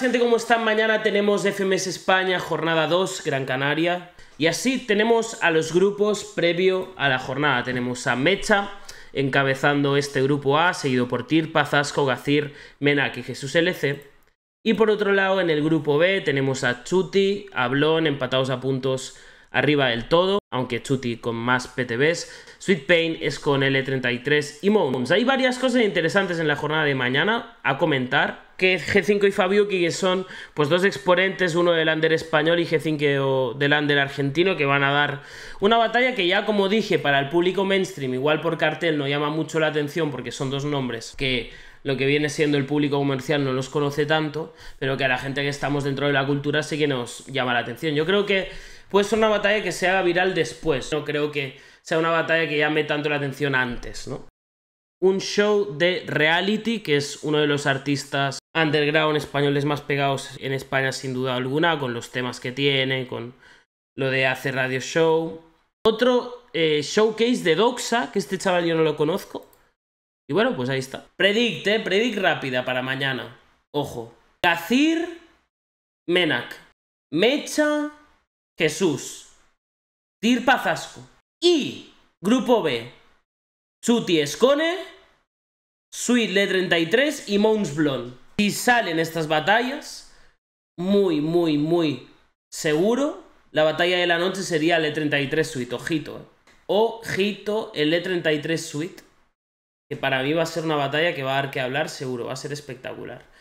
Gente, ¿cómo están? Mañana tenemos FMS España, jornada 2, Gran Canaria. Y así tenemos a los grupos previo a la jornada. Tenemos a Mecha encabezando este grupo A, seguido por Tir Zasco, Gacir, Menak y Jesús LC. Y por otro lado, en el grupo B tenemos a Chuti, hablón empatados a puntos arriba del todo, aunque Chuti con más PTBs. Sweet Pain es con L33 y Moons. Hay varias cosas interesantes en la jornada de mañana a comentar que G5 y Fabiuki, que son pues dos exponentes, uno del under español y G5 del under argentino, que van a dar una batalla que ya como dije, para el público mainstream, igual por cartel, no llama mucho la atención porque son dos nombres que lo que viene siendo el público comercial no los conoce tanto, pero que a la gente que estamos dentro de la cultura sí que nos llama la atención. Yo creo que puede ser una batalla que se haga viral después, no creo que sea una batalla que llame tanto la atención antes, ¿no? un show de reality, que es uno de los artistas underground españoles más pegados en España sin duda alguna, con los temas que tiene, con lo de hacer radio show. Otro eh, showcase de Doxa, que este chaval yo no lo conozco. Y bueno, pues ahí está. Predict, eh, predict rápida para mañana. Ojo. Gacir Menac. Mecha Jesús. Tir Pazasco. Y Grupo B. Chuti Escone. sweetle 33 y Mons si salen estas batallas, muy, muy, muy seguro, la batalla de la noche sería el E33 Suite. Ojito, eh. Ojito, el E33 Suite. Que para mí va a ser una batalla que va a dar que hablar seguro, va a ser espectacular.